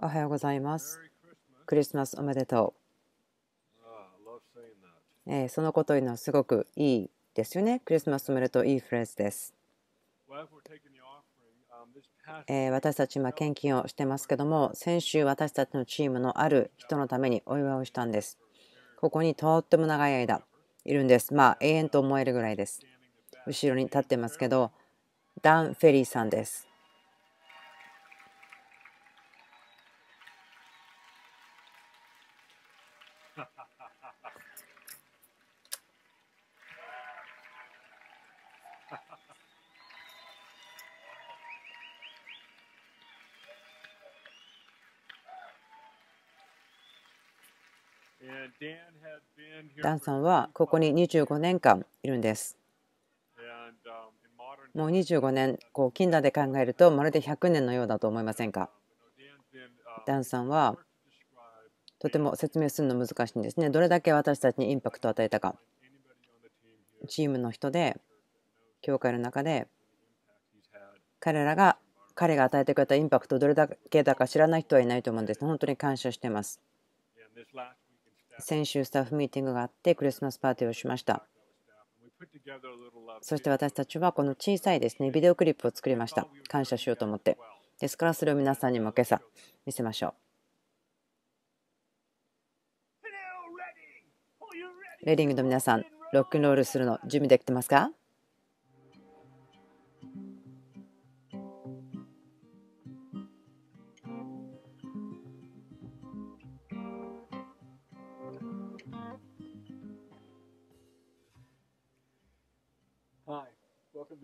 おはようございます。クリスマスおめでとう。えー、そのこというのはすごくいいですよね。クリスマスおめでとういいフレーズです。えー、私たち今献金をしてますけども先週私たちのチームのある人のためにお祝いをしたんですここにとっても長い間いるんですまあ永遠と思えるぐらいです後ろに立ってますけどダン・フェリーさんですダンさんはここに25年間いるんです。もう25年、こう近代で考えるとまるで100年のようだと思いませんか。ダンさんはとても説明するの難しいんですね。どれだけ私たちにインパクトを与えたか。チームの人で、教会の中で、彼らが彼が与えてくれたインパクトどれだけだか知らない人はいないと思うんです。本当に感謝してます。先週スタッフミーティングがあってクリスマスパーティーをしました。そして私たちはこの小さいですねビデオクリップを作りました。感謝しようと思って。ですからそれを皆さんにも今朝見せましょう。レディングの皆さん、ロックンロールするの準備できてますか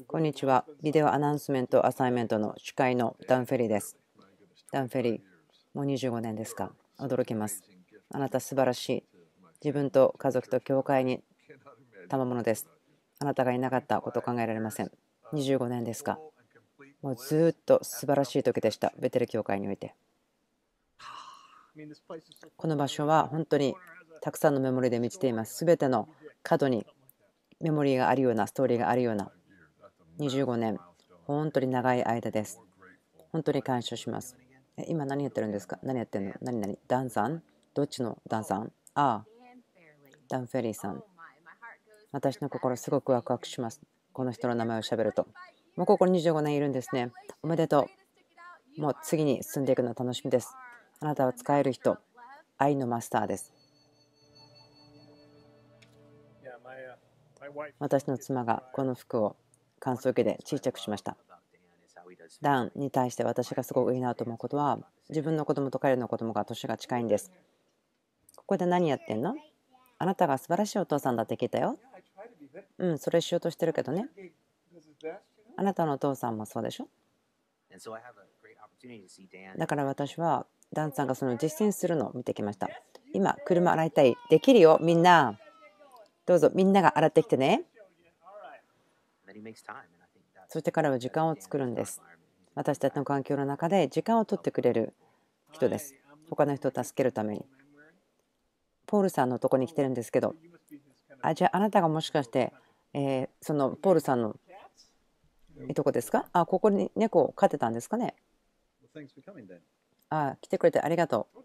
こんにちは。ビデオアナウンスメントアサイメントの司会のダン・フェリーです。ダン・フェリー、もう25年ですか。驚きます。あなた素晴らしい。自分と家族と教会に賜物です。あなたがいなかったこと考えられません。25年ですか。もうずっと素晴らしい時でした。ベテル教会において。この場所は本当にたくさんのメモリで満ちています。全ての角にメモリーがあるような、ストーリーがあるような、25年、本当に長い間です。本当に感謝します。今何やってるんですか何やってんの何何ダンさんどっちのダンさんああ、ダン・フェリーさん。私の心すごくワクワクします。この人の名前をしゃべると。もうここ25年いるんですね。おめでとう。もう次に進んでいくの楽しみです。あなたは使える人、愛のマスターです。私の妻がこの服を感想を受けて小さくしました。ダンに対して私がすごくいいなと思うことは自分の子供と彼の子供が年が近いんです。ここで何やってんのあなたが素晴らしいお父さんだって聞いたよ。うん、それしようとしてるけどね。あなたのお父さんもそうでしょだから私はダンさんがその実践するのを見てきました。今、車洗いたい。できるよ、みんな。どうぞ、みんなが洗ってきてね。そして彼は時間を作るんです。私たちの環境の中で時間を取ってくれる人です。他の人を助けるために。ポールさんのとこに来てるんですけど、あじゃああなたがもしかして、えー、そのポールさんのいとこですかあ、ここに猫を飼ってたんですかねあ、来てくれてありがとう。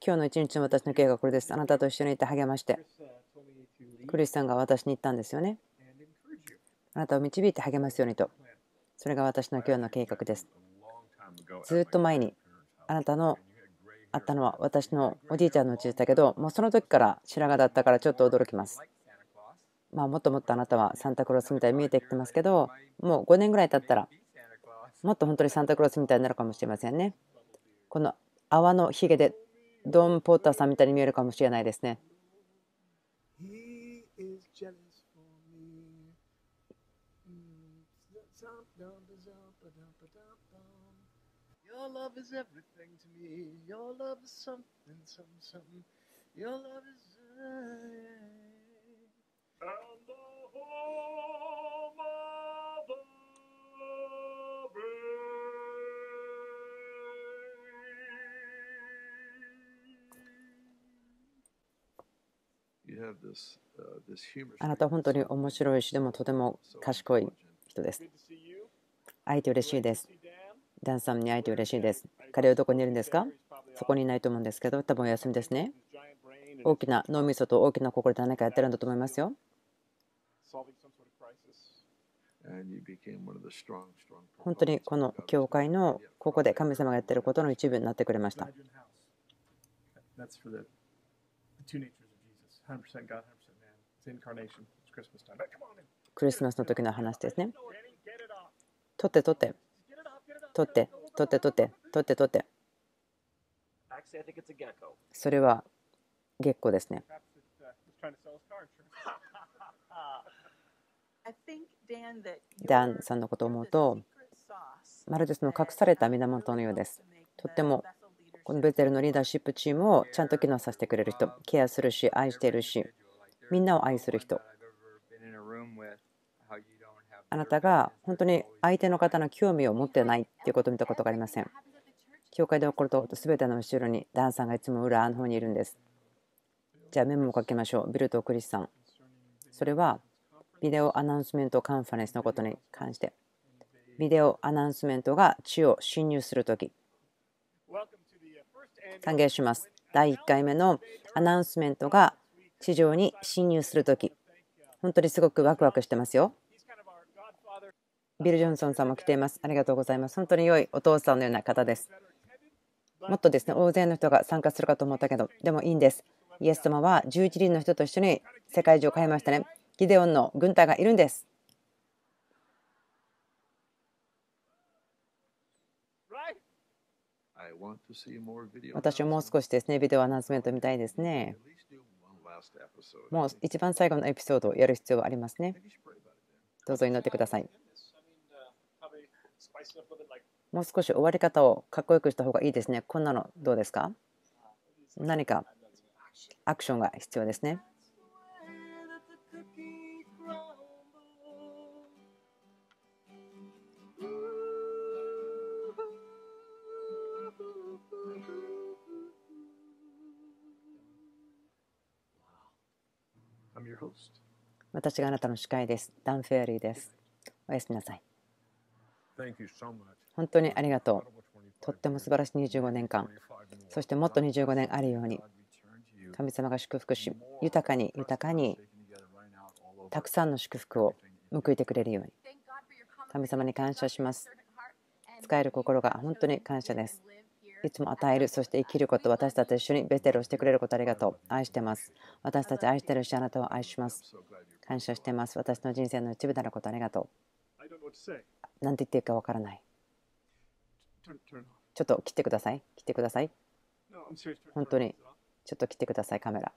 今日の一日の私の経営はこれです。あなたと一緒にいて励まして。クリスさんが私に言ったんですよね。あなたを導いて励ますようにと。それが私の今日の計画です。ずっと前にあなたのあったのは私のおじいちゃんのうちだけど、もうその時から白髪だったからちょっと驚きます。まあ、もっともっとあなたはサンタクロースみたいに見えてきてますけど、もう5年ぐらい経ったら、もっと本当にサンタクロースみたいになるかもしれませんね。この泡のひげでドン・ポーターさんみたいに見えるかもしれないですね。あなたは本当に面白いし、でもとても賢い人です。会えて嬉しいです。ダンさんに会えて嬉しいです。彼はどこにいるんですかそこにいないと思うんですけど、多分お休みですね。大きな脳みそと大きな心で何かやってるんだと思いますよ。本当にこの教会のここで神様がやってることの一部になってくれました。100% God, 100% man. It's incarnation. It's Christmas time. Come on in. クリスマスの時の話ですね。取って取って。取って、取って取って、取って取って。それは月光ですね。ダンさんのことを思うと、まるでその隠された源のようです。とってもこのベテルのリーダーシップチームをちゃんと機能させてくれる人、ケアするし、愛しているし、みんなを愛する人。あなたが本当に相手の方の興味を持ってないっていうことを見たことがありません。教会で起こると全ての後ろにダンさんがいつも裏の方にいるんです。じゃあメモを書きましょう。ビルとクリスさん。それはビデオアナウンスメントカンファレンスのことに関して。ビデオアナウンスメントが地を侵入するとき。歓迎します。第1回目のアナウンスメントが地上に侵入するとき、本当にすごくワクワクしてますよ。ビル・ジョンソンさんも来ています。ありがとうございます。本当に良いお父さんのような方です。もっとですね、大勢の人が参加するかと思ったけど、でもいいんです。イエス様は11人の人と一緒に世界中を変えましたね。ギデオンの軍隊がいるんです。私はもう少しですね、ビデオアナウンスメント見たいですね。もう一番最後のエピソードをやる必要はありますね。どうぞ祈ってください。もう少し終わり方をかっこよくした方がいいですね。こんなのどうですか何かアクションが必要ですね。私があなたの司会です。ダン・フェアリーです。おやすみなさい。本当にありがとう。とっても素晴らしい25年間、そしてもっと25年あるように、神様が祝福し、豊かに豊かに、たくさんの祝福を報いてくれるように、神様に感謝します。使える心が本当に感謝です。いつも与える、そして生きること、私たちと一緒にベテルをしてくれることありがとう。愛してます。私たち愛してるし、あなたを愛します。感謝してます。私の人生の一部であることありがとう。何て言っていいか分からない。ちょっと切ってください。切ってください。本当に。ちょっと切ってください、カメラ。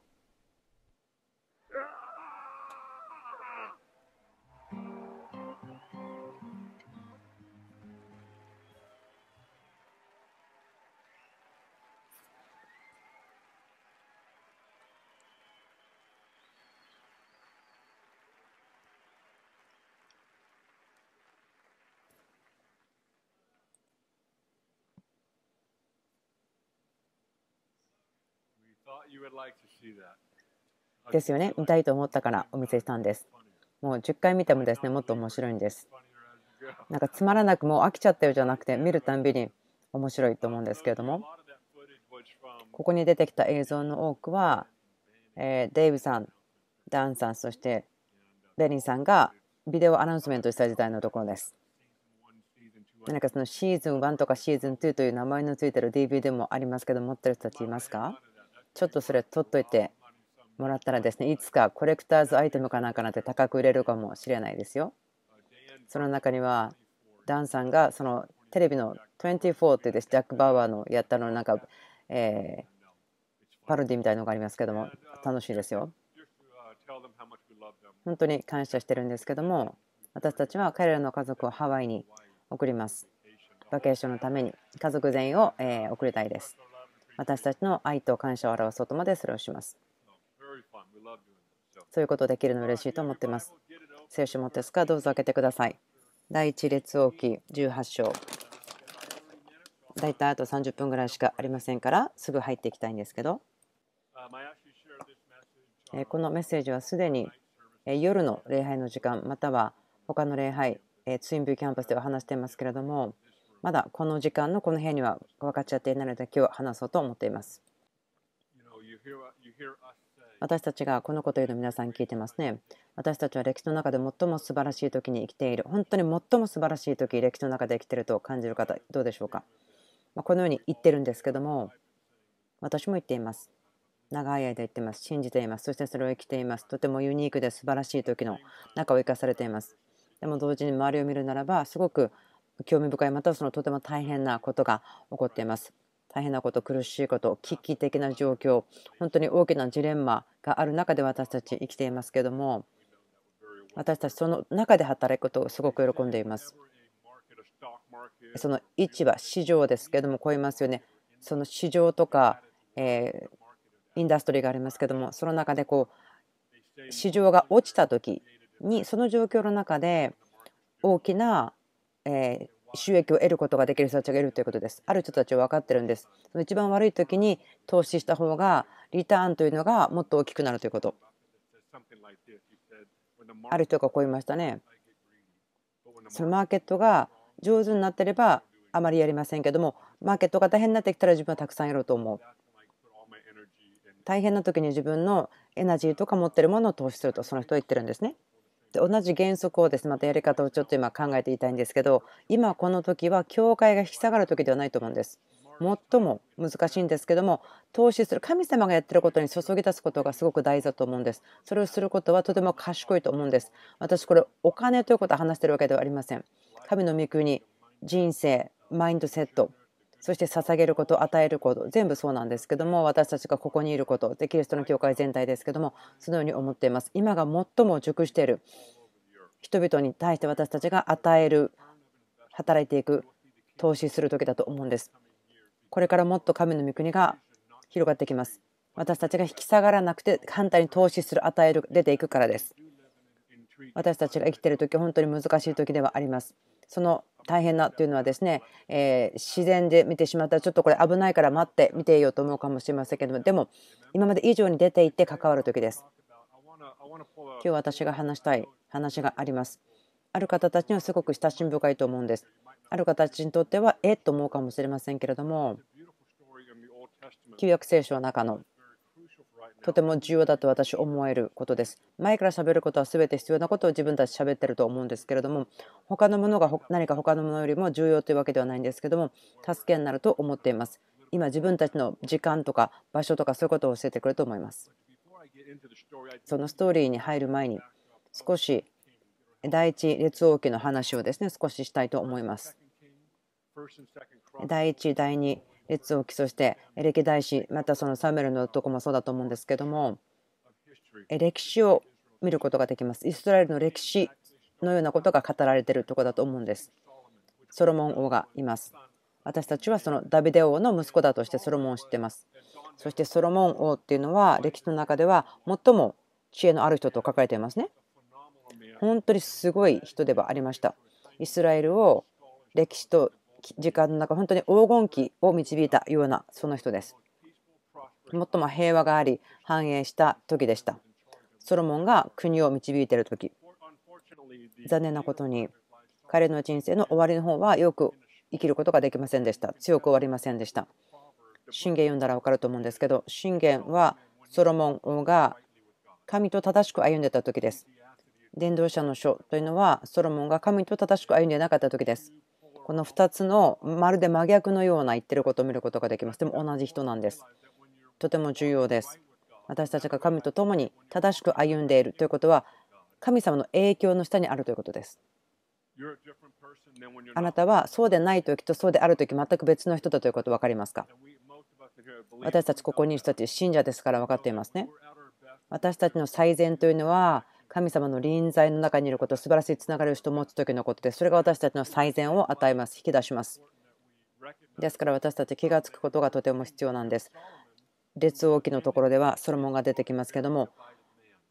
ですよね見たいと思ったからお見せしたんですもう10回見てもですねもっと面白いんですなんかつまらなくもう飽きちゃったよじゃなくて見るたんびに面白いと思うんですけれどもここに出てきた映像の多くは、えデイブさんダンさんそしてベニーさんがビデオアナウンスメントした時代のところです何かそのシーズン1とかシーズン2という名前の付いてる DVD もありますけど持ってる人たちいますかちょっとそれ取っといてもらったらですねいつかコレクターズアイテムかなんかなんて高く売れるかもしれないですよその中にはダンさんがそのテレビの24ってですジャック・バーアーのやったのなんか、えー、パロディみたいのがありますけども楽しいですよ本当に感謝してるんですけども私たちは彼らの家族をハワイに送りますバケーションのために家族全員を、え送りたいです私たちの愛と感謝を表そうとまでそれをします。そういうことできるの嬉しいと思っています。聖書持ってすかどうぞ開けてください。第一列王記18章。だいたいあと30分ぐらいしかありませんからすぐ入っていきたいんですけどこのメッセージはすでに夜の礼拝の時間または他の礼拝ツインビューキャンパスでは話していますけれどもまだこの時間のこの部屋には分かち合っていないので今日話そうと思っています私たちがこのこと言うの皆さん聞いてますね私たちは歴史の中で最も素晴らしい時に生きている本当に最も素晴らしい時歴史の中で生きていると感じる方どうでしょうか、まあ、このように言ってるんですけども私も言っています長い間言ってます信じていますそしてそれを生きていますとてもユニークで素晴らしい時の中を生かされていますでも同時に周りを見るならばすごく興味深いまたそのとても大変なことが起こっています。大変なこと苦しいこと危機的な状況本当に大きなジレンマがある中で私たち生きていますけれども私たちその中で働くことをすごく喜んでいます。その市場市場ですけれどもこう言いますよねその市場とか、えインダストリーがありますけれどもその中でこう市場が落ちた時にその状況の中で大きなえー、収益を得ることができる人たちがいるということです。ある人たちは分かってるんです。その一番悪い時に投資した方がリターンというのがもっと大きくなるということ。ある人がこう言いましたね。そのマーケットが上手になってればあまりやりませんけどもマーケットが大変になってきたら自分はたくさんやろうと思う。大変な時に自分のエナジーとか持っているものを投資するとその人は言ってるんですね。で同じ原則をですねまたやり方をちょっと今考えていたいんですけど今この時は教会が引き下がる時ではないと思うんです。最も難しいんですけども投資する神様がやってることに注ぎ出すことがすごく大事だと思うんですそれをすることはとても賢いと思うんです私これお金ということを話してるわけではありません神の御国人生マインドセットそして捧げること与えること全部そうなんですけども私たちがここにいることでキリストの教会全体ですけどもそのように思っています今が最も熟している人々に対して私たちが与える働いていく投資する時だと思うんですこれからもっと神の御国が広がってきます私たちが引き下がらなくて反対に投資する与える出ていくからです私たちが生きている時本当に難しい時ではありますその大変なというのはですね、えー、自然で見てしまったらちょっとこれ危ないから待って見ていようと思うかもしれませんけどもでも今まで以上に出て行って関わる時です今日私が話したい話がありますある方たちにはすごく親しみ深いと思うんですある方たちにとってはえっと思うかもしれませんけれども旧約聖書の中のとても重要だと私思えることです。前から喋ることは全て必要なことを自分たち喋ってると思うんですけれども他のものが何か他のものよりも重要というわけではないんですけども助けになると思っています。今自分たちの時間とか場所とかそういうことを教えてくれると思います。そのストーリーに入る前に少し第一列王記の話をですね少ししたいと思います。第1第2列を起訴して歴代史またそのサムエルのとこもそうだと思うんですけども歴史を見ることができますイスラエルの歴史のようなことが語られているとこだと思うんですソロモン王がいます私たちはそのダビデ王の息子だとしてソロモンを知ってますそしてソロモン王っていうのは歴史の中では最も知恵のある人と書かれていますね本当にすごい人ではありましたイスラエルを歴史と時間の中本当に黄金期を導いたようなその人です最も平和があり繁栄した時でしたソロモンが国を導いている時残念なことに彼の人生の終わりの方はよく生きることができませんでした強く終わりませんでした信玄読んだら分かると思うんですけど信玄はソロモン王が神と正しく歩んでた時です伝道者の書というのはソロモンが神と正しく歩んでなかった時ですこの2つのまるで真逆のような言ってることを見ることができます。でも同じ人なんです。とても重要です。私たちが神と共に正しく歩んでいるということは神様の影響の下にあるということです。あなたはそうでない時とそうである時全く別の人だということ分かりますか私たちここにいる人たち信者ですから分かっていますね。私たちの最善というのは神様の臨在の中にいること、素晴らしいつながりを人持つ時のことで、それが私たちの最善を与えます、引き出します。ですから私たち気が付くことがとても必要なんです。列王記のところではソロモンが出てきますけども、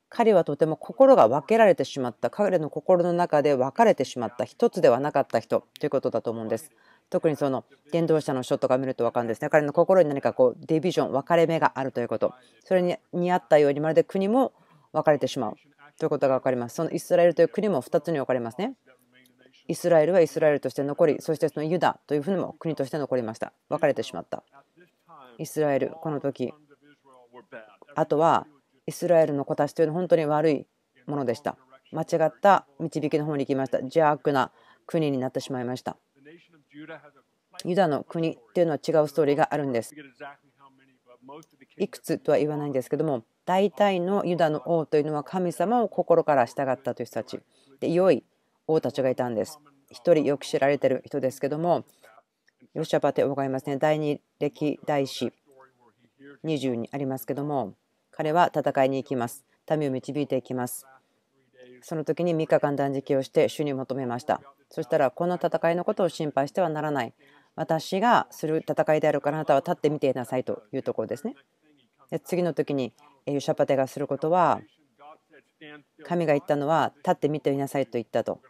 彼はとても心が分けられてしまった彼の心の中で分かれてしまった一つではなかった人ということだと思うんです特にその伝道者の書とか見ると分かるんですね彼の心に何かこうディビジョン分かれ目があるということそれに似合ったようにまるで国も分かれてしまうということが分かります。そのイスラエルという国も2つに分かれますね。イスラエルはイスラエルとして残り、そしてそのユダというふうにも国として残りました。分かれてしまった。イスラエル、この時、あとはイスラエルの子たちというのは本当に悪いものでした。間違った導きの方に行きました。邪悪な国になってしまいました。ユダの国というのは違うストーリーがあるんです。いくつとは言わないんですけども、大体のユダの王というのは神様を心から従ったという人たちで良い王たちがいたんです。一人よく知られてる人ですけども、ヨシャパテ王がいますね。第二歴代史20にありますけども、彼は戦いに行きます。民を導いていきます。その時に3日間断食をして主に求めました。そしたら、この戦いのことを心配してはならない。私がする戦いであるからあなたは立ってみていなさいというところですね。で次の時にヨシャパテがすることは神が言ったのは立って見てみなさいと言ったと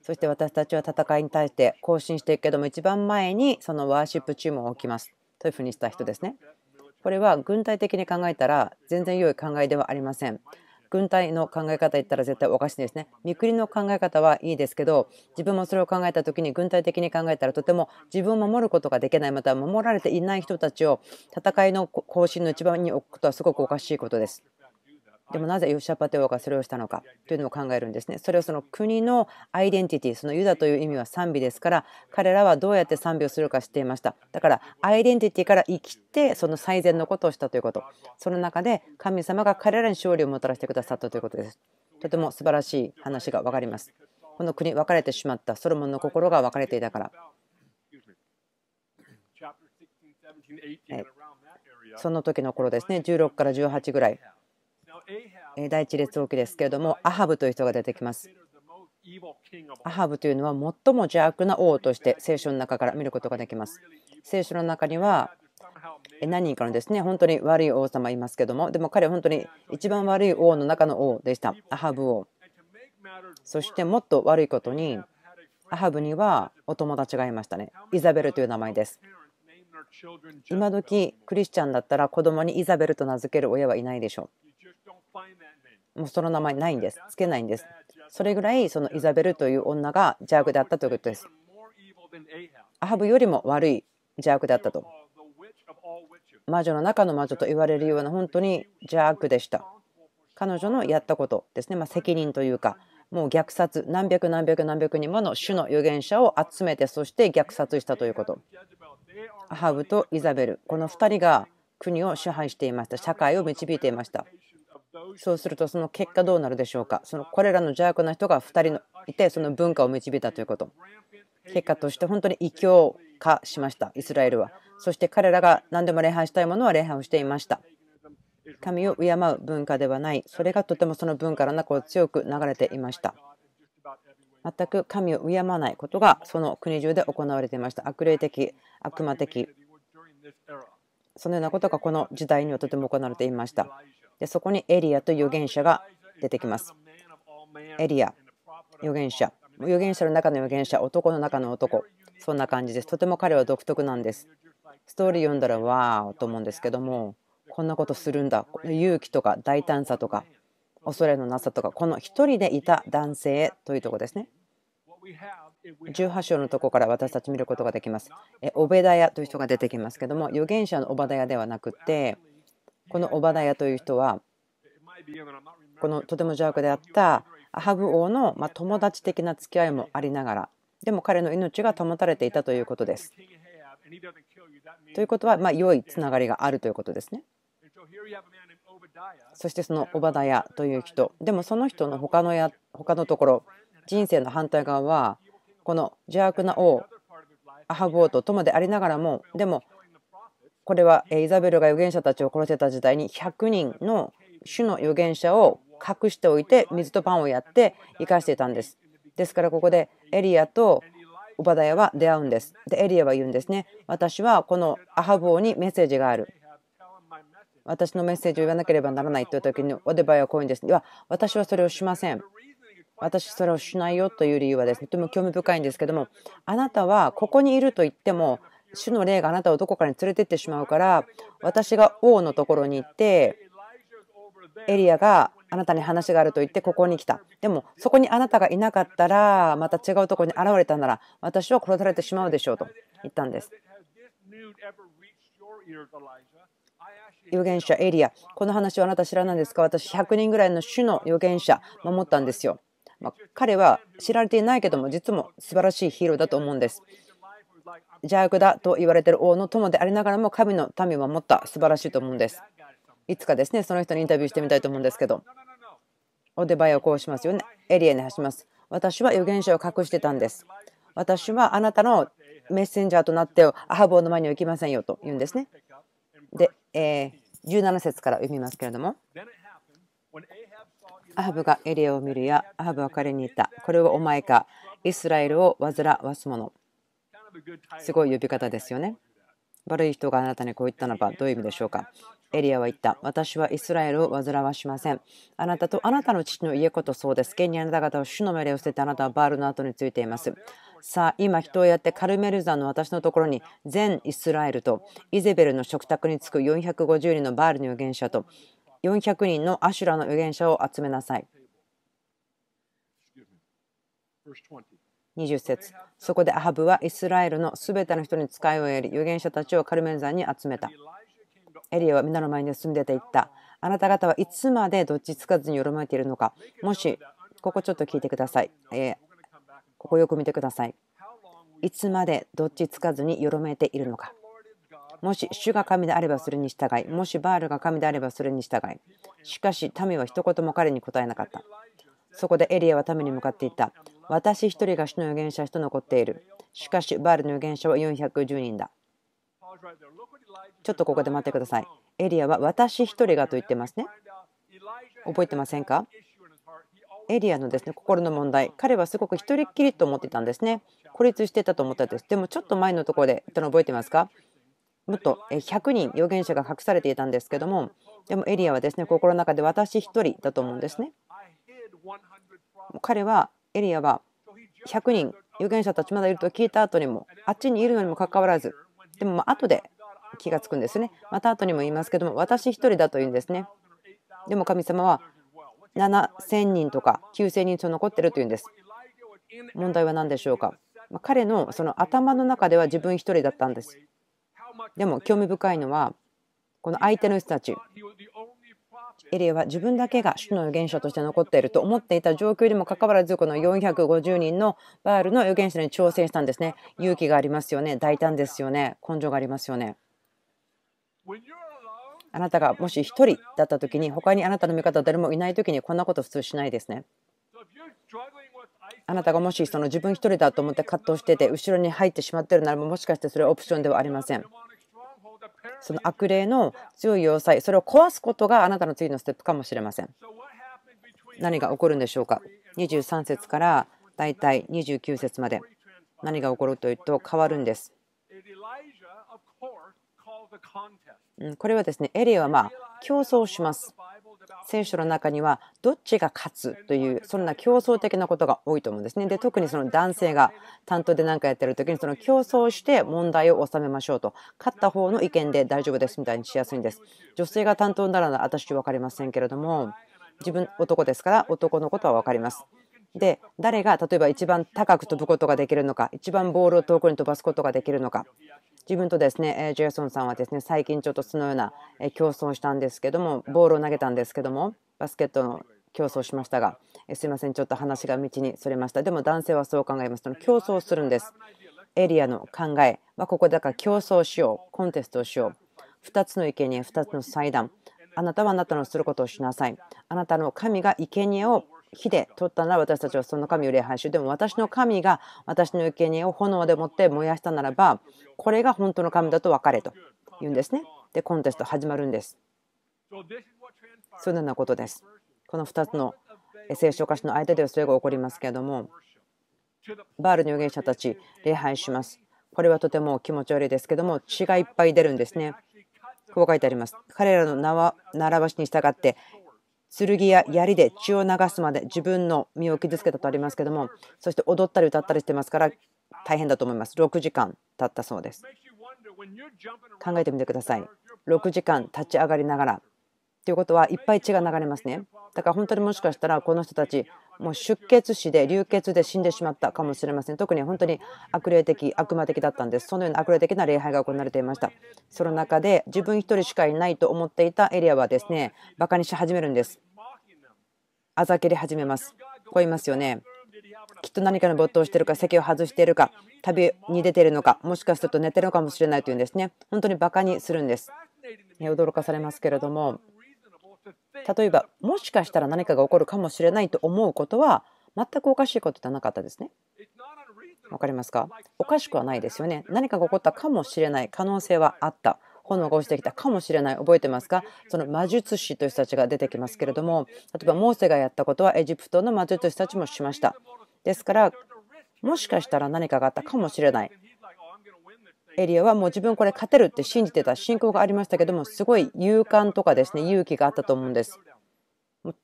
そして私たちは戦いに対して行進していくけども一番前にそのワーシップチームを置きますというふうにした人ですねこれは軍隊的に考えたら全然良い考えではありません軍隊の考え方言ったら絶対おかしいですね。くりの考え方はいいですけど自分もそれを考えた時に軍隊的に考えたらとても自分を守ることができないまたは守られていない人たちを戦いの行進の一番に置くことはすごくおかしいことです。でもなぜヨシャパテ王がそれをしたのかというのを考えるんですね。それをその国のアイデンティティ、そのユダという意味は賛美ですから、彼らはどうやって賛美をするか知っていました。だから、アイデンティティから生きて、その最善のことをしたということ。その中で神様が彼らに勝利をもたらしてくださったということです。とても素晴らしい話が分かります。この国、分かれてしまった、ソロモンの心が分かれていたから。その時の頃ですね、16から18ぐらい。第一列王記ですけれどもアハブという人が出てきますアハブというのは最も邪悪な王として聖書の中から見ることができます聖書の中には何人かのですね本当に悪い王様いますけどもでも彼は本当に一番悪い王の中の王でしたアハブ王そしてもっと悪いことにアハブにはお友達がいましたねイザベルという名前です今時クリスチャンだったら子供にイザベルと名付ける親はいないでしょうもうその名前ないんです。つけないんです。それぐらいそのイザベルという女が邪悪であったということです。アハブよりも悪い邪悪であったと。魔女の中の魔女と言われるような本当に邪悪でした。彼女のやったことですね、まあ、責任というか、もう虐殺、何百何百何百人もの主の預言者を集めて、そして虐殺したということ。アハブとイザベル、この2人が国を支配していました、社会を導いていました。そうするとその結果どうなるでしょうかそのこれらの邪悪な人が2人のいてその文化を導いたということ結果として本当に異教化しましたイスラエルはそして彼らが何でも礼拝したいものは礼拝をしていました神を敬う文化ではないそれがとてもその文化の中を強く流れていました全く神を敬わないことがその国中で行われていました悪霊的悪魔的そのようなことがこの時代にはとても行われていましたでそこにエリアと預言者が出てきます。エリア、預言者、預言者の中の預言者、男の中の男、そんな感じです。とても彼は独特なんです。ストーリー読んだらわーと思うんですけども、こんなことするんだ、勇気とか大胆さとか、恐れのなさとか、この1人でいた男性というとこですね。18章のとこから私たち見ることができます。えオベダヤという人が出てきますけども、預言者のオバダヤではなくて、このオバダヤという人はこのとても邪悪であったアハブ王のま友達的な付き合いもありながらでも彼の命が保たれていたということです。ということはま良いつながりがあるということですね。そしてそのオバダヤという人でもその人の他のや他のところ人生の反対側はこの邪悪な王アハブ王と友でありながらもでもこれはイザベルが預言者たちを殺せた時代に100人の主の預言者を隠しておいて水とパンをやって生かしていたんです。ですからここでエリアとオバダヤは出会うんです。でエリアは言うんですね。私はこのアハブ王にメッセージがある。私のメッセージを言わなければならないという時にオデバヤはこう言うんです。私はそれをしません。私それをしないよという理由はですねとても興味深いんですけどもあなたはここにいると言っても主の霊があなたをどこかに連れてってしまうから私が王のところに行ってエリアがあなたに話があると言ってここに来たでもそこにあなたがいなかったらまた違うとこに現れたなら私は殺されてしまうでしょうと言ったんです預言者エリアこの話はあなた知らないんですか私100人ぐらいの主の預言者守ったんですよまあ、彼は知られていないけども実も素晴らしいヒーローだと思うんです邪悪だと言われている王の友でありながらも神の民を守った素晴らしいと思うんです。いつかですね、その人にインタビューしてみたいと思うんですけど、お出前をこうしますよね。エリアに走ります。私は預言者を隠してたんです。私はあなたのメッセンジャーとなってアハボの前には行きませんよと言うんですね。で、え17節から読みますけれども。アハブがエリアを見るや、アハブは彼に言った。これはお前か。イスラエルを煩わす者。すごい呼び方ですよね。悪い人があなたにこう言ったのはどういう意味でしょうかエリアは言った。私はイスラエルを煩わしません。あなたとあなたの父の家ことそうです。現にあなた方は主の命令を捨ててあなたはバールの後についています。さあ、今人をやってカルメル山の私のところに全イスラエルとイゼベルの食卓に着く450人のバールの預言者と400人のアシュラの預言者を集めなさい。20節そこでアハブはイスラエルのすべての人に使いを得り預言者たちをカルメン山に集めたエリアは皆の前に進んでていったあなた方はいつまでどっちつかずによろまいているのかもしここちょっと聞いてください、えここよく見てくださいいつまでどっちつかずによろめいているのかもし主が神であればそれに従いもしバールが神であればそれに従いしかし民は一言も彼に答えなかったそこでエリアは民に向かっていった私一人が主の預言者と残っている。しかし、バールの預言者は410人だ。ちょっとここで待ってください。エリアは私一人がと言ってますね。覚えてませんかエリアのですね心の問題、彼はすごく一人っきりと思ってたんですね。孤立してたと思ったんです。でもちょっと前のところで、との覚えてますかもっと100人預言者が隠されていたんですけども、でもエリアはですね心の中で私一人だと思うんですね。彼はエリアは100人預言者たちまだいると聞いた後にもあっちにいるのにもかかわらずでもまあ後で気がつくんですねまた後にも言いますけども私一人だというんですねでも神様は7000人とか9000人と残っているというんです問題は何でしょうか彼のその頭の中では自分一人だったんですでも興味深いのはこの相手の人たちエリアは自分だけが主の預言者として残っていると思っていた状況にもかかわらずこの450人のバールの預言者に挑戦したんですね勇気がありますよね大胆ですよね根性がありますよねあなたがもし1人だった時に他にあなたの味方誰もいない時にこんなこと普通しないですねあなたがもしその自分1人だと思って葛藤してて後ろに入ってしまってるならもしかしてそれはオプションではありませんその悪霊の強い要塞それを壊すことがあなたの次のステップかもしれません何が起こるんでしょうか23節からだいたい29節まで何が起こるというと変わるんですこれはですねエリアはまあ競争します選手の中にはどっちが勝つというそんな競争的なことが多いと思うんですねで特にその男性が担当で何かやってる時にその競争して問題を収めましょうと勝った方の意見で大丈夫ですみたいにしやすいんです女性が担当なら私分かりませんけれども自分男ですから男のことは分かりますで誰が例えば一番高く飛ぶことができるのか一番ボールを遠くに飛ばすことができるのか自分とですね、ジェイソンさんはですね、最近ちょっとそのような競争をしたんですけども、ボールを投げたんですけども、バスケットの競争しましたが、すいません、ちょっと話が道にそれました。でも男性はそう考えます。競争するんです。エリアの考え、まあ、ここだから競争しよう、コンテストをしよう。2つの生贄、2つの祭壇。あなたはあなたのすることをしなさい。あなたの神が生贄を火で取ったなら私たちはその神を礼拝しでも私の神が私の生贄を炎でもって燃やしたならばこれが本当の神だと分かれと言うんですねでコンテスト始まるんですそのようなことですこの2つの聖書歌詞の間ではそれが起こりますけれどもバールの預言者たち礼拝しますこれはとても気持ち悪いですけども血がいっぱい出るんですねこう書いてあります。彼らの習わしに従って剣や槍で血を流すまで自分の身を傷つけたとありますけどもそして踊ったり歌ったりしてますから大変だと思います6時間経ったそうです考えてみてください6時間立ち上がりながらということはいっぱい血が流れますねだから本当にもしかしたらこの人たちもう出血死で流血で死んでしまったかもしれません特に本当に悪霊的悪魔的だったんですそのような悪霊的な礼拝が行われていましたその中で自分一人しかいないと思っていたエリアはですねバカにし始めるんですあざけり始めますこう言いますよねきっと何かの没頭してるか席を外しているか旅に出ているのかもしかすると寝てるのかもしれないというんですね本当にバカにするんです驚かされますけれども例えばもしかしたら何かが起こるかもしれないと思うことは全くおかしいことではなかったですね。わかりますかおかしくはないですよね。何かが起こったかもしれない可能性はあった。炎が落ちてきたかもしれない覚えてますかその魔術師という人たちが出てきますけれども例えばモーセがやったことはエジプトの魔術師たちもしましたですからもしかしたら何かがあったかもしれないエリアはもう自分これ勝てるって信じてた信仰がありましたけどもすごい勇敢とかですね勇気があったと思うんです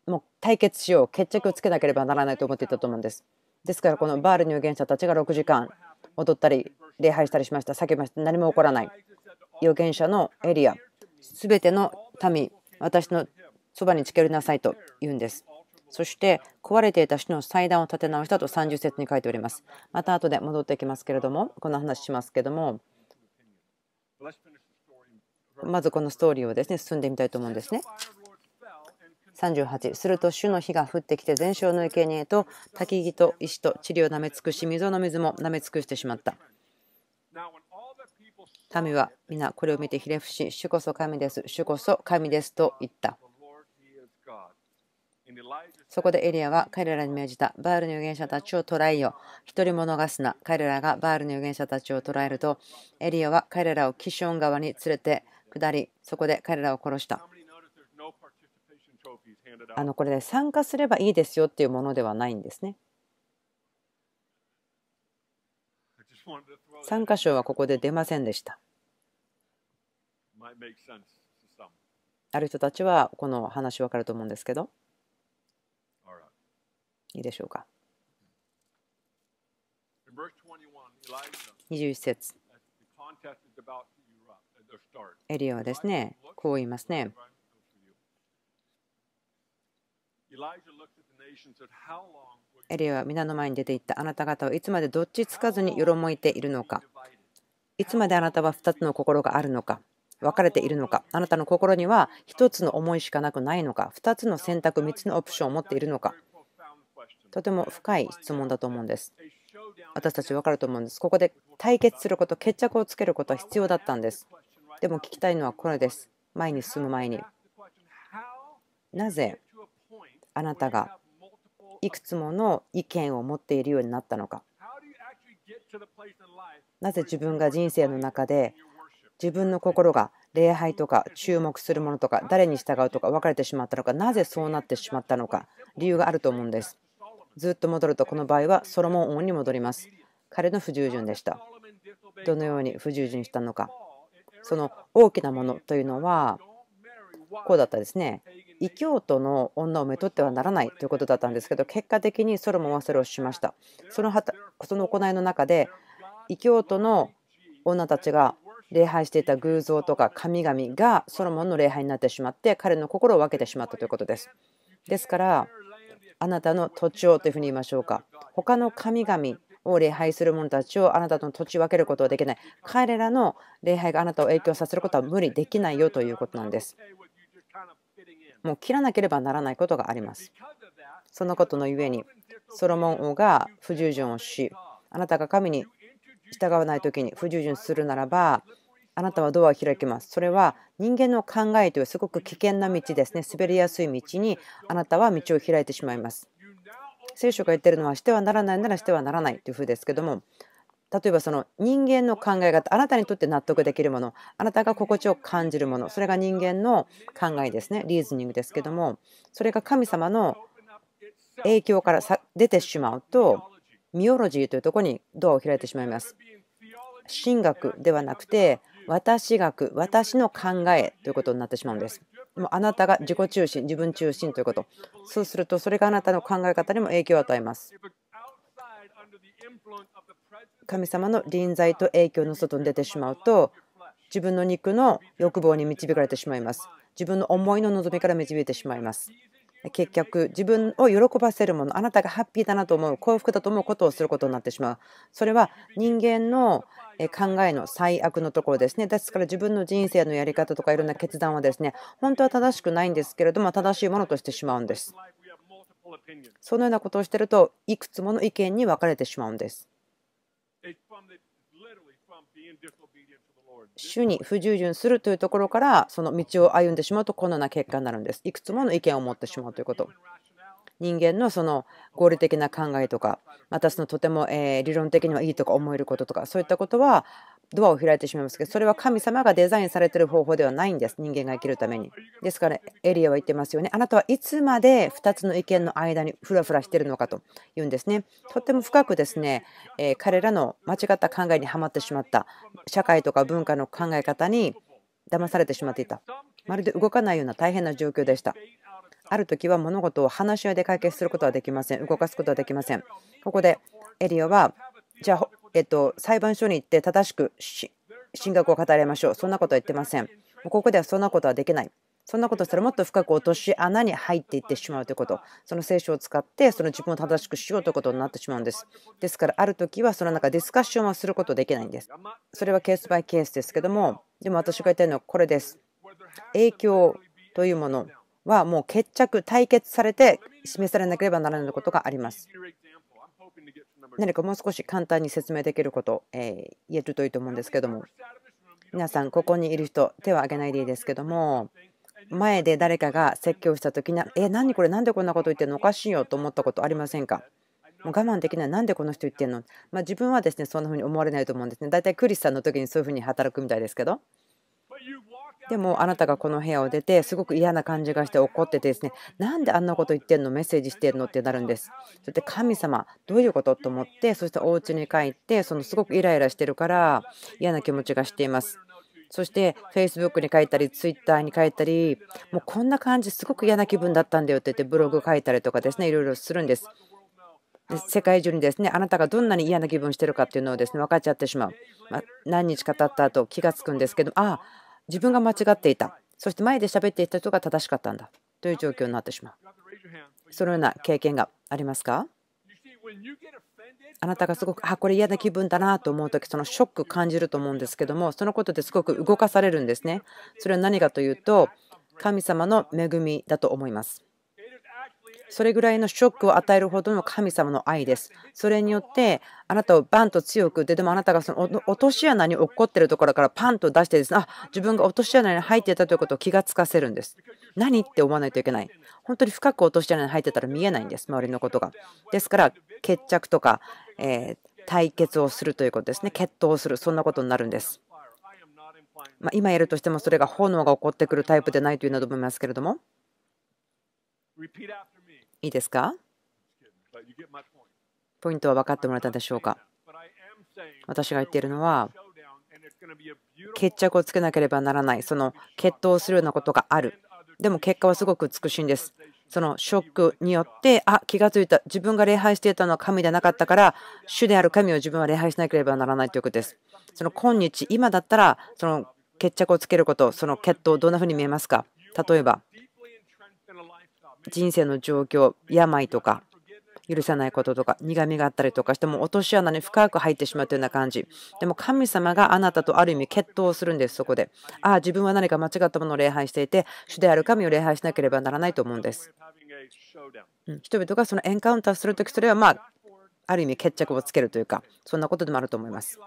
もう対決しよう決着をつけなければならないと思っていたと思うんですですからこのバール入言者たちが6時間踊ったり礼拝したりしました叫びました何も起こらない預言者のエリア全ての民私のそばにつけるなさいと言うんですそして壊れていた主の祭壇を立て直したと30節に書いておりますまた後で戻ってきますけれどもこの話しますけどもまずこのストーリーをですね進んでみたいと思うんですね。38すると主の火が降ってきて全焼の生贄と焚木と石と塵をなめ尽くし溝の水もなめ尽くしてしまった民は皆これを見てひれ伏し主こそ神です主こそ神ですと言ったそこでエリアは彼らに命じた。バールの預言者たちを捕らえよ。一人も逃すな。彼らがバールの預言者たちを捕らえると、エリアは彼らをキション川に連れて下り、そこで彼らを殺した。あのこれで参加すればいいですよっていうものではないんですね。参加賞はここで出ませんでした。ある人たちはこの話分かると思うんですけど。いいでしょうか。21節エリアはですね、こう言いますね。エリアは皆の前に出ていったあなた方はいつまでどっちつかずによろもいているのかいつまであなたは2つの心があるのか分かれているのかあなたの心には1つの思いしかなくないのか2つの選択3つのオプションを持っているのかとても深い質問だと思うんです。私たち分かると思うんです。ここで対決すること、決着をつけることは必要だったんです。でも聞きたいのはこれです。前に進む前に。なぜあなたがいくつもの意見を持っているようになったのか。なぜ自分が人生の中で自分の心が礼拝とか注目するものとか誰に従うとか分かれてしまったのかなぜそうなってしまったのか理由があると思うんですずっと戻るとこの場合はソロモン王に戻ります。彼の不従順でした。どのように不従順したのか。その大きなものというのはこうだったですね。異教徒の女をめとってはならないということだったんですけど結果的にソロモンはそれをしました。そのその行いの中で異教徒の女たちが礼拝していた偶像とか神々がソロモンの礼拝になってしまって彼の心を分けてしまったということです。ですからあなたの土地をというふうに言いましょうか。他の神々を礼拝する者たちをあなたの土地を分けることはできない。彼らの礼拝があなたを影響させることは無理できないよということなんです。もう切らなければならないことがあります。そのことのゆえに、ソロモン王が不従順をし、あなたが神に従わない時に不従順するならば、あなたはドアを開きます。それは人間の考えというすごく危険な道ですね。滑りやすい道にあなたは道を開いてしまいます。聖書が言ってるのはしてはならないならしてはならないというふうですけども例えばその人間の考え方あなたにとって納得できるものあなたが心地を感じるものそれが人間の考えですねリーズニングですけどもそれが神様の影響から出てしまうとミオロジーというところにドアを開いてしまいます神学ではなくて私学、私の考えということになってしまうんです。もうあなたが自己中心、自分中心ということ。そうすると、それがあなたの考え方にも影響を与えます。神様の臨在と影響の外に出てしまうと、自分の肉の欲望に導かれてしまいます。自分の思いの望みから導いてしまいます。結局自分を喜ばせるものあなたがハッピーだなと思う幸福だと思うことをすることになってしまうそれは人間の考えの最悪のところですねですから自分の人生のやり方とかいろんな決断はですね本当は正しくないんですけれども正しいものとしてしまうんですそのようなことをしているといくつもの意見に分かれてしまうんです主に不従順するというところからその道を歩んでしまうとこのような結果になるんです。いくつもの意見を持ってしまうということ。人間のその合理的な考えとかまたそのとてもえ理論的にはいいとか思えることとかそういったことはドアを開いてしまいますけど、それは神様がデザインされている方法ではないんです。人間が生きるために。ですから、エリアは言ってますよね。あなたはいつまで2つの意見の間にフラフラしているのかというんですね。とっても深くですね、え彼らの間違った考えにはまってしまった、社会とか文化の考え方に騙されてしまっていた。まるで動かないような大変な状況でした。ある時は物事を話し合いで解決することはできません。動かすことはできません。ここでエリアはじゃあえっと、裁判所に行って正しく進学を語りましょう。そんなことは言ってません。ここではそんなことはできない。そんなことしたらもっと深く落とし穴に入っていってしまうということ。その聖書を使ってその自分を正しくしようということになってしまうんです。ですからある時はその中ディスカッションはすることできないんです。それはケースバイケースですけども、でも私が言いたいのはこれです。影響というものはもう決着、対決されて示されなければならないことがあります。何かもう少し簡単に説明できること、え言えるといいと思うんですけども皆さんここにいる人手を挙げないでいいですけども前で誰かが説教した時に「え何これ何でこんなこと言ってんのおかしいよ」と思ったことありませんかもう我慢できないなんでこの人言ってんの、まあ、自分はですねそんな風に思われないと思うんですね大体クリスさんの時にそういう風に働くみたいですけどでもあなたがこの部屋を出てすごく嫌な感じがして怒っててですねなんであんなこと言ってんのメッセージしてんのってなるんですそ神様どういうことと思ってそしてお家に帰ってそのすごくイライラしてるから嫌な気持ちがしていますそして Facebook に書いたり Twitter に書いたりもうこんな感じすごく嫌な気分だったんだよって言ってブログ書いたりとかですねいろいろするんです世界中にですねあなたがどんなに嫌な気分してるかっていうのをですね分かっちゃってしまう、まあ、何日か経った後気がつくんですけどああ自分が間違っていたそして前で喋っていた人が正しかったんだという状況になってしまうそのような経験がありますかあなたがすごくあこれ嫌な気分だなと思う時そのショック感じると思うんですけどもそのことですごく動かされるんですねそれは何かというと神様の恵みだと思いますそれぐらいのショックを与えるほどの神様の愛です。それによってあなたをバンと強くででもあなたがその落とし穴に落っこってるところからパンと出してですねあ自分が落とし穴に入っていたということを気がつかせるんです。何って思わないといけない。本当に深く落とし穴に入ってたら見えないんです周りのことが。ですから決着とか、え対決をするということですね決闘するそんなことになるんです。まあ、今やるとしてもそれが炎が起こってくるタイプでないというのだと思いますけれども。いいですかポイントは分かってもらったでしょうか私が言っているのは決着をつけなければならないその決闘するようなことがあるでも結果はすごく美しいんですそのショックによってあ気が付いた自分が礼拝していたのは神でゃなかったから主である神を自分は礼拝しなければならないということですその今日今だったらその決着をつけることその決闘どんなふうに見えますか例えば人生の状況、病とか、許さないこととか苦みがあったりとかしても落とし穴に深く入ってしまうというような感じでも神様があなたとある意味決闘するんですそこでああ自分は何か間違ったものを礼拝していて主である神を礼拝しなければならないと思うんです人々がそのエンカウンターするときそれはまあある意味決着をつけるというかそんなことでもあると思います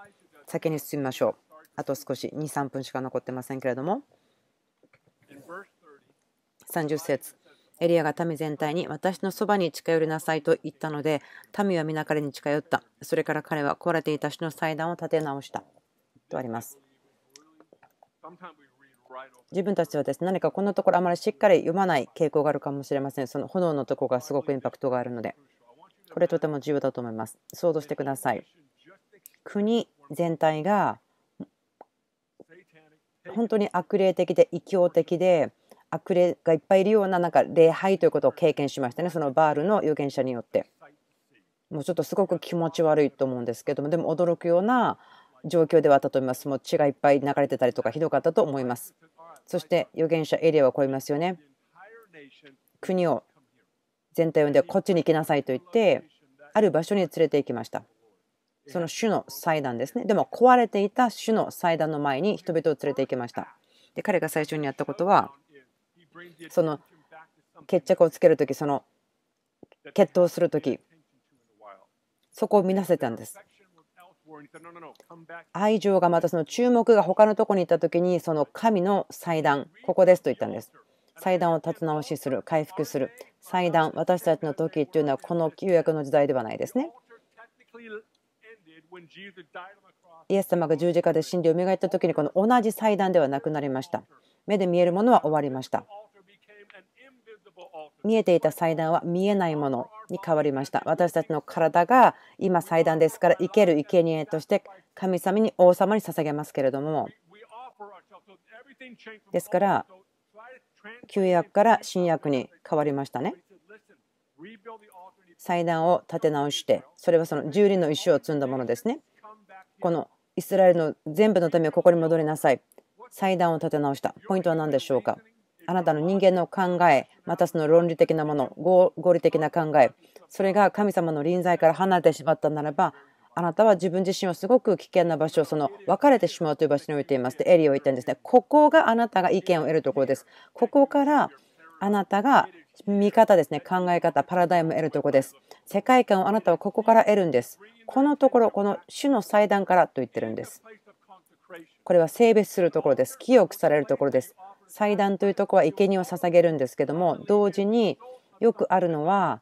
先に進みましょうあと少し23分しか残ってませんけれども30節エリアが民全体に私のそばに近寄りなさいと言ったので民は皆彼に近寄ったそれから彼は壊れていた死の祭壇を立て直したとあります自分たちはですね何かこんなところあまりしっかり読まない傾向があるかもしれませんその炎のとこがすごくインパクトがあるのでこれとても重要だと思います想像してください国全体が本当に悪霊的で異教的で悪霊がいっぱいいるようななんか礼拝ということを経験しましたねそのバールの預言者によってもうちょっとすごく気持ち悪いと思うんですけどもでも驚くような状況ではあったと思いますもう血がいっぱい流れてたりとかひどかったと思いますそして預言者エリアはこう言いますよね国を全体を呼んでこっちに行きなさいと言ってある場所に連れて行きましたその主の祭壇ですねでも壊れていた主の祭壇の前に人々を連れて行きましたで彼が最初にやったことはその決着をつける時その決闘する時そこを見なせたんです愛情がまたその注目が他のとこに行った時にその神の祭壇ここですと言ったんです祭壇を立て直しする回復する祭壇私たちの時っていうのはこの旧約の時代ではないですねイエス様が十字架で死んで蘇った時にこの同じ祭壇ではなくなりました目で見えるものは終わりました見えていた祭壇は見えないものに変わりました。私たちの体が今祭壇ですから生ける生贄として神様に王様に捧げますけれどもですから旧約から新約に変わりましたね。祭壇を立て直してそれはその十輪の石を積んだものですね。このイスラエルの全部の民をここに戻りなさい。祭壇を立て直した。ポイントは何でしょうかあなたの人間の考え、またその論理的なもの、合理的な考え、それが神様の臨在から離れてしまったならば、あなたは自分自身をすごく危険な場所、その分かれてしまうという場所に置いています。エリーを言ったんですね。ここがあなたが意見を得るところです。ここからあなたが見方ですね、考え方、パラダイムを得るところです。世界観をあなたはここから得るんです。このところ、この主の祭壇からと言ってるんです。これは性別するところです。清くされるところです。祭壇というとこは生贄を捧げるんですけども同時によくあるのは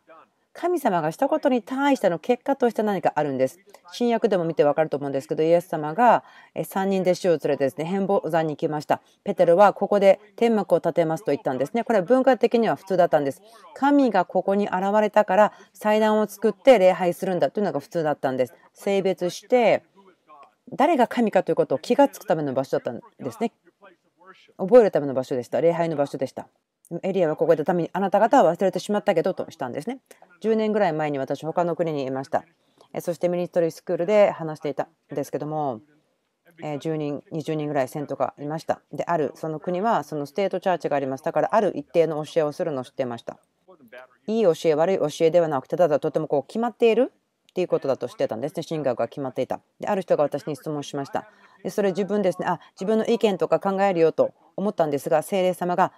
神様がしたことに対しての結果として何かあるんです。新約でも見てわかると思うんですけど、イエス様が3人弟子を連れてですね、変貌山に行きました。ペテロはここで天幕を建てますと言ったんですね。これは文化的には普通だったんです。神がここに現れたから祭壇を作って礼拝するんだというのが普通だったんです。性別して誰が神かということを気が付くための場所だったんですね。覚えるための場所でした。礼拝の場所でした。エリアはここでためにあなた方は忘れてしまったけどとしたんですね。10年ぐらい前に私、他の国にいました。そしてミニストリースクールで話していたんですけども、10人、20人ぐらい生徒がいました。で、ある、その国はそのステートチャーチがあります。だから、ある一定の教えをするのを知っていました。いい教え、悪い教えではなくて、ただとてもこう決まっているっていうことだと知ってたんですね。進学が決まっていた。で、ある人が私に質問しました。でそれ自分ですねあ自分の意見とか考えるよと思ったんですが精霊様が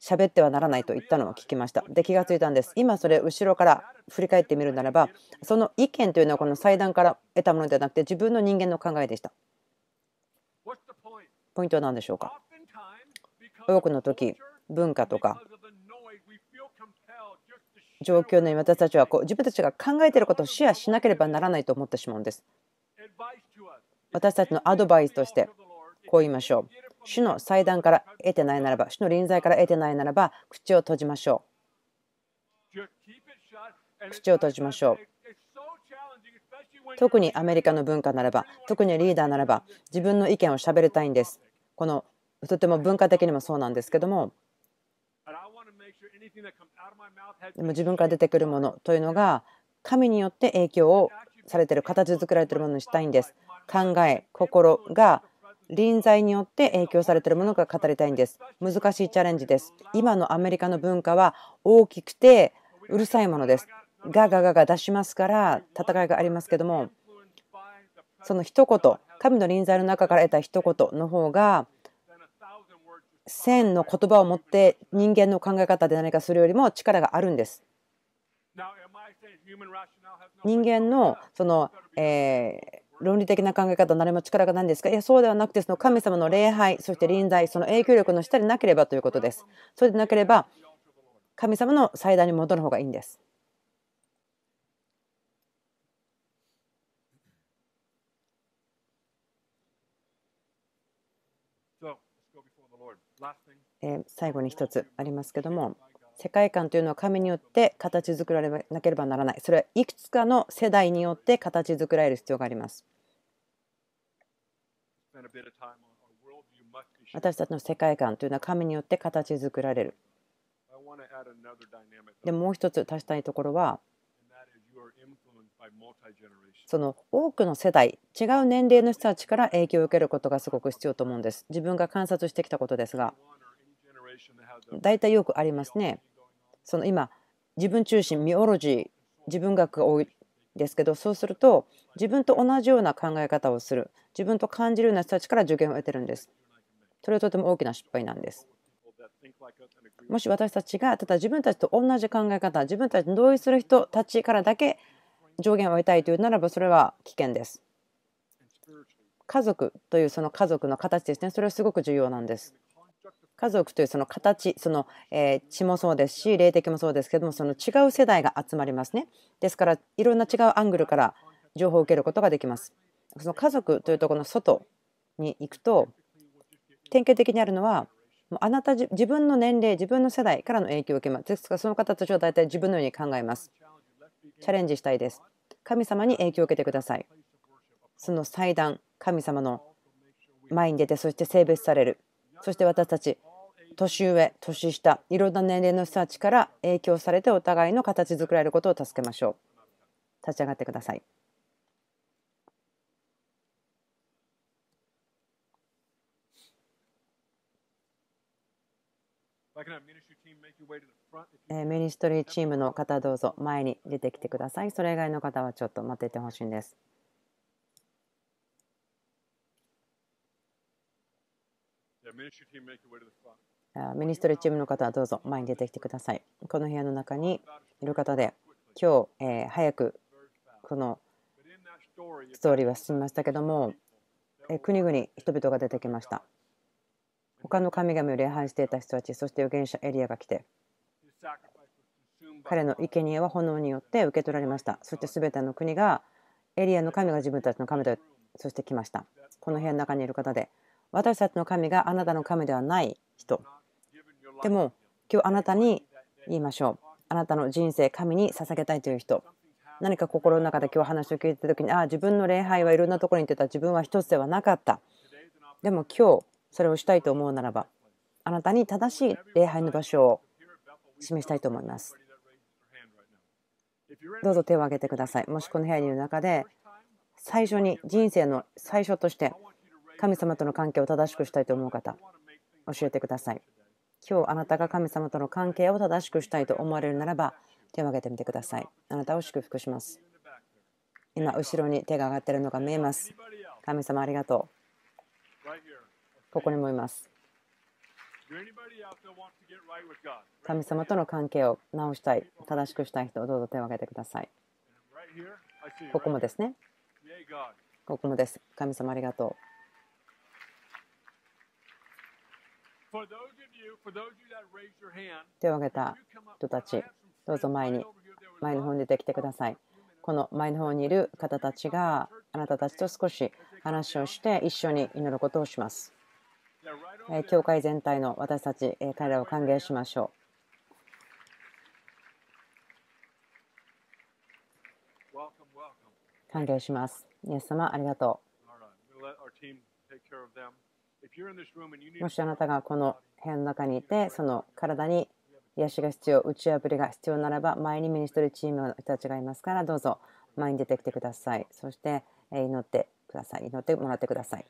喋ってはならないと言ったのを聞きました。で気がついたんです。今それ後ろから振り返ってみるならばその意見というのはこの祭壇から得たものではなくて自分の人間の考えでした。ポイントは何でしょうか多くの時文化とか状況の私たちはこう自分たちが考えていることをシェアしなければならないと思ってしまうんです。私たちのアドバイスとしてこう言いましょう。主の祭壇から得てないならば、主の臨在から得てないならば、口を閉じましょう。口を閉じましょう。特にアメリカの文化ならば、特にリーダーならば、自分の意見をしゃべりたいんです。このとても文化的にもそうなんですけども、でも自分から出てくるものというのが、神によって影響をされている、形作られているものにしたいんです。考え、心が臨在によって影響されているものが語りたいんです。難しいチャレンジです。今のアメリカの文化は大きくてうるさいものです。ガガガガ出しますから戦いがありますけどもその一言神の臨在の中から得た一言の方が千の言葉を持って人間の考え方で何かするよりも力があるんです。人間のその、え論理的な考え方、何も力がないんですかいや、そうではなくて、その神様の礼拝、そして臨在、その影響力の下でなければということです。それでなければ、神様の祭壇に戻る方がいいんです。最後に一つありますけども世界観というのは神によって形作られなければならないそれはいくつかの世代によって形作られる必要があります私たちの世界観というのは神によって形作られるでもう一つ足したいところはその多くの世代違う年齢の人たちから影響を受けることがすごく必要と思うんです自分が観察してきたことですが大体よくありますね。その今自分中心ミオロジー自分学が多いですけどそうすると自分と同じような考え方をする自分と感じるような人たちから助言を得てるんです。それはとても大きな失敗なんです。もし私たちがただ自分たちと同じ考え方自分たちに同意する人たちからだけ上限を得たいというならばそれは危険です。家族というその家族の形ですねそれはすごく重要なんです。家族というその形その、えー、血もそうですし霊的もそうですけどもその違う世代が集まりますねですからいろんな違うアングルから情報を受けることができますその家族というところの外に行くと典型的にあるのはあなた自分の年齢自分の世代からの影響を受けますですからその方たちは大体自分のように考えますチャレンジしたいです神様に影響を受けてくださいその祭壇神様の前に出てそして性別されるそして私たち年上年下いろんな年齢の人たちから影響されてお互いの形作られることを助けましょう立ち上がってくださいメニストリーチームの方どうぞ前に出てきてくださいそれ以外の方はちょっと待っててほしいんですミニストレチームの方はどうぞ前に出てきてください。この部屋の中にいる方で今日、えー、早くこのストーリーは進みましたけども、えー、国々人々が出てきました。他の神々を礼拝していた人たちそして預言者エリアが来て彼の生贄は炎によって受け取られましたそして全ての国がエリアの神が自分たちの神だそして来ましたこの部屋の中にいる方で私たちの神があなたの神ではない人でも今日あなたに言いましょうあなたの人生神に捧げたいという人何か心の中で今日話を聞いた時にああ自分の礼拝はいろんなところに行ってた自分は一つではなかったでも今日それをしたいと思うならばあなたに正しい礼拝の場所を示したいと思いますどうぞ手を挙げてくださいもしこの部屋にいる中で最初に人生の最初として神様との関係を正しくしたいと思う方、教えてください。今日あなたが神様との関係を正しくしたいと思われるならば、手を挙げてみてください。あなたを祝福します。今、後ろに手が上がっているのが見えます。神様、ありがとう。ここにもいます。神様との関係を直したい、正しくしたい人、どうぞ手を挙げてください。ここもですね。ここもです。神様ありがとう。手を挙げた人たち、どうぞ前に、前の方に出てきてください。この前の方にいる方たちが、あなたたちと少し話をして一緒に祈ることをします。教会全体の私たち、彼らを歓迎しましょう。歓迎します。イエス様、ありがとう。もしあなたがこの部屋の中にいて、その体に癒しが必要、打ち破りが必要ならば、前にミニストリーチームの人たちがいますから、どうぞ前に出てきてください。そして祈ってください。祈ってもらってください。